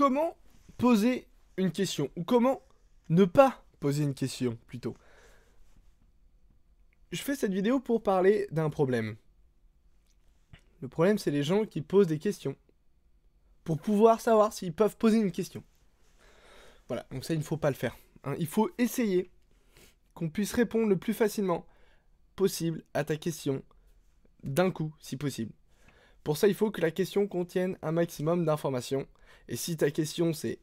comment poser une question ou comment ne pas poser une question plutôt. Je fais cette vidéo pour parler d'un problème. Le problème, c'est les gens qui posent des questions pour pouvoir savoir s'ils peuvent poser une question. Voilà, donc ça, il ne faut pas le faire. Hein. Il faut essayer qu'on puisse répondre le plus facilement possible à ta question d'un coup, si possible. Pour ça, il faut que la question contienne un maximum d'informations. Et si ta question c'est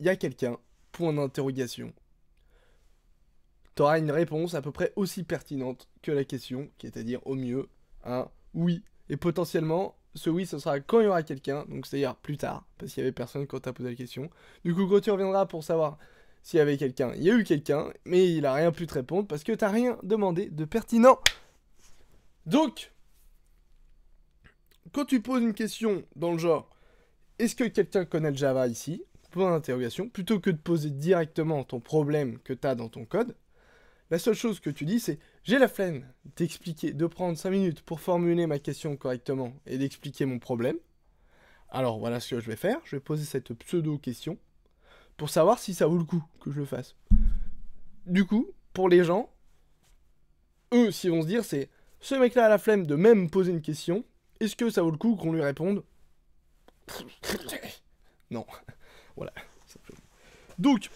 y a quelqu'un Point d'interrogation. auras une réponse à peu près aussi pertinente que la question, qui est à dire au mieux un oui. Et potentiellement, ce oui, ce sera quand il y aura quelqu'un, donc c'est-à-dire plus tard, parce qu'il y avait personne quand as posé la question. Du coup, quand tu reviendras pour savoir s'il y avait quelqu'un, il y a eu quelqu'un, mais il a rien pu te répondre parce que tu n'as rien demandé de pertinent. Donc, quand tu poses une question dans le genre est-ce que quelqu'un connaît le Java ici Point d'interrogation, plutôt que de poser directement ton problème que tu as dans ton code, la seule chose que tu dis c'est j'ai la flemme d'expliquer, de prendre 5 minutes pour formuler ma question correctement et d'expliquer mon problème. Alors voilà ce que je vais faire, je vais poser cette pseudo-question pour savoir si ça vaut le coup que je le fasse. Du coup, pour les gens, eux, s'ils vont se dire, c'est ce mec-là a la flemme de même poser une question, est-ce que ça vaut le coup qu'on lui réponde Non. voilà. Donc,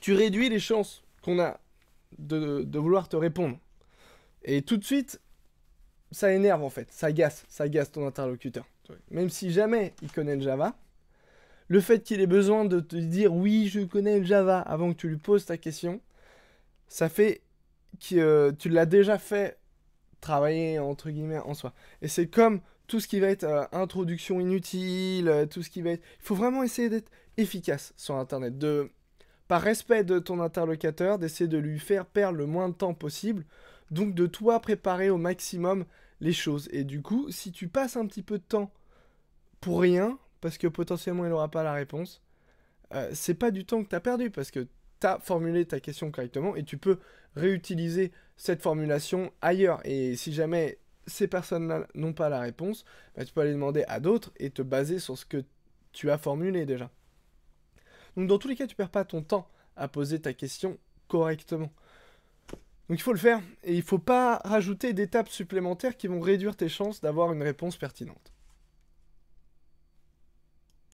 tu réduis les chances qu'on a de, vouloir te répondre. Et tout de suite, ça énerve en fait, ça agace, ça agace ton interlocuteur. Même si jamais il connaît le Java, le fait qu'il ait besoin de te dire oui, je connais le Java avant que tu lui poses ta question, ça fait que euh, tu l'as déjà fait travailler entre guillemets en soi. Et c'est comme tout ce qui va être euh, introduction inutile, euh, tout ce qui va être... Il faut vraiment essayer d'être efficace sur Internet, de... par respect de ton interlocuteur, d'essayer de lui faire perdre le moins de temps possible, donc de toi préparer au maximum les choses. Et du coup, si tu passes un petit peu de temps pour rien, parce que potentiellement il n'aura pas la réponse, euh, c'est pas du temps que tu as perdu, parce que tu as formulé ta question correctement et tu peux réutiliser cette formulation ailleurs. Et si jamais ces personnes-là n'ont pas la réponse, bah, tu peux aller demander à d'autres et te baser sur ce que tu as formulé déjà. Donc dans tous les cas, tu ne perds pas ton temps à poser ta question correctement. Donc il faut le faire et il ne faut pas rajouter d'étapes supplémentaires qui vont réduire tes chances d'avoir une réponse pertinente.